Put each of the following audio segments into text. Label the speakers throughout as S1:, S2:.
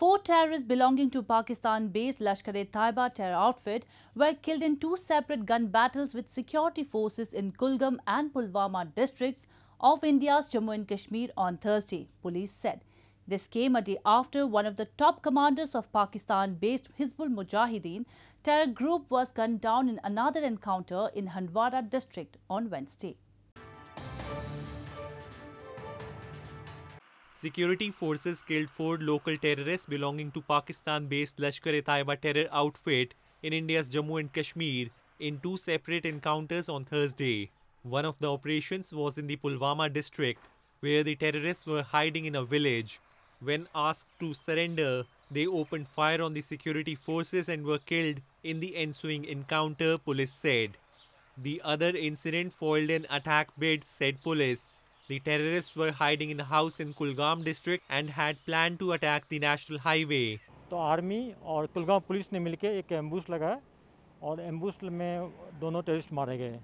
S1: Four terrorists belonging to Pakistan-based Lashkar-e-Taiba terror outfit were killed in two separate gun battles with security forces in Kulgam and Pulwama districts of India's Jammu and Kashmir on Thursday, police said. This came a day after one of the top commanders of Pakistan-based Hizbul Mujahideen terror group was gunned down in another encounter in Hanwara district on Wednesday.
S2: Security forces killed four local terrorists belonging to Pakistan based Lashkar e Taiba terror outfit in India's Jammu and Kashmir in two separate encounters on Thursday. One of the operations was in the Pulwama district, where the terrorists were hiding in a village. When asked to surrender, they opened fire on the security forces and were killed in the ensuing encounter, police said. The other incident foiled an attack bid, said police. The terrorists were hiding in a house in Kulgam district and had planned to attack the national highway.
S3: तो army और Kulgam police ने मिलकर एक ambush लगाया और ambush में दोनों terrorist मारे गए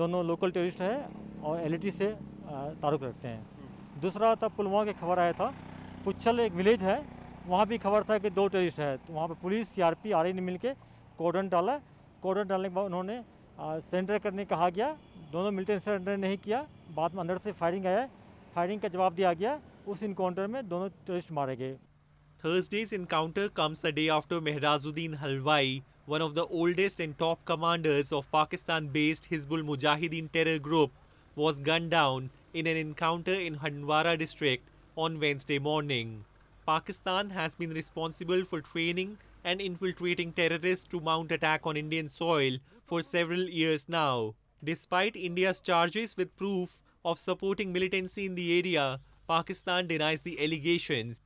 S3: दोनों लोकल टेरिस्ट हैं और एल से तारुक रखते हैं दूसरा था पुलवामा के खबर आया था पुच्छल एक विलेज है वहाँ भी खबर था कि दो टेरिस्ट है तो वहाँ पर police C R P R ने मिलकर कॉर्डन डाला कॉर्डन डालने के बाद उन्होंने सेंटर करने कहा गया दोनों मिलिट्री सरेंडर नहीं किया बाद में अंदर से फायरिंग आया फायरिंग का जवाब दिया गया उस इनकाउंटर में दोनों टेरिस्ट मारे गए
S2: Thursday's encounter comes a day after Mehrajuddin Halwai one of the oldest and top commanders of Pakistan based Hizbul Mujahideen terror group was gun down in an encounter in Handwara district on Wednesday morning Pakistan has been responsible for training and infiltrating terrorist to mount attack on Indian soil for several years now Despite India's charges with proof of supporting militancy in the area, Pakistan denies the allegations.